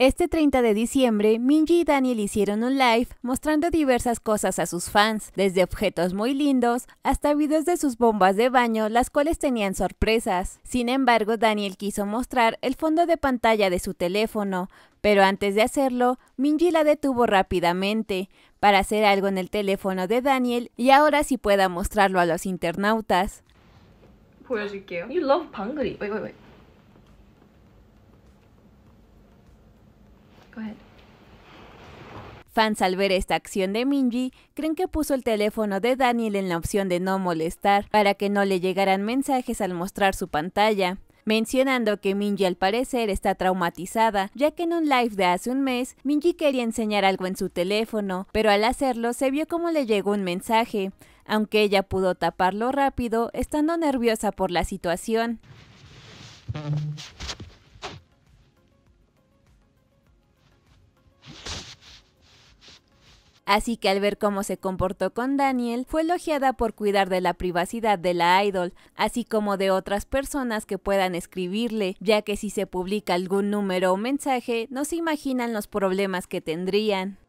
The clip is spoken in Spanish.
Este 30 de diciembre, Minji y Daniel hicieron un live mostrando diversas cosas a sus fans, desde objetos muy lindos hasta videos de sus bombas de baño, las cuales tenían sorpresas. Sin embargo, Daniel quiso mostrar el fondo de pantalla de su teléfono, pero antes de hacerlo, Minji la detuvo rápidamente para hacer algo en el teléfono de Daniel y ahora sí pueda mostrarlo a los internautas. Fans al ver esta acción de Minji creen que puso el teléfono de Daniel en la opción de no molestar para que no le llegaran mensajes al mostrar su pantalla mencionando que Minji al parecer está traumatizada, ya que en un live de hace un mes, Minji quería enseñar algo en su teléfono, pero al hacerlo se vio como le llegó un mensaje, aunque ella pudo taparlo rápido, estando nerviosa por la situación. así que al ver cómo se comportó con Daniel, fue elogiada por cuidar de la privacidad de la idol, así como de otras personas que puedan escribirle, ya que si se publica algún número o mensaje, no se imaginan los problemas que tendrían.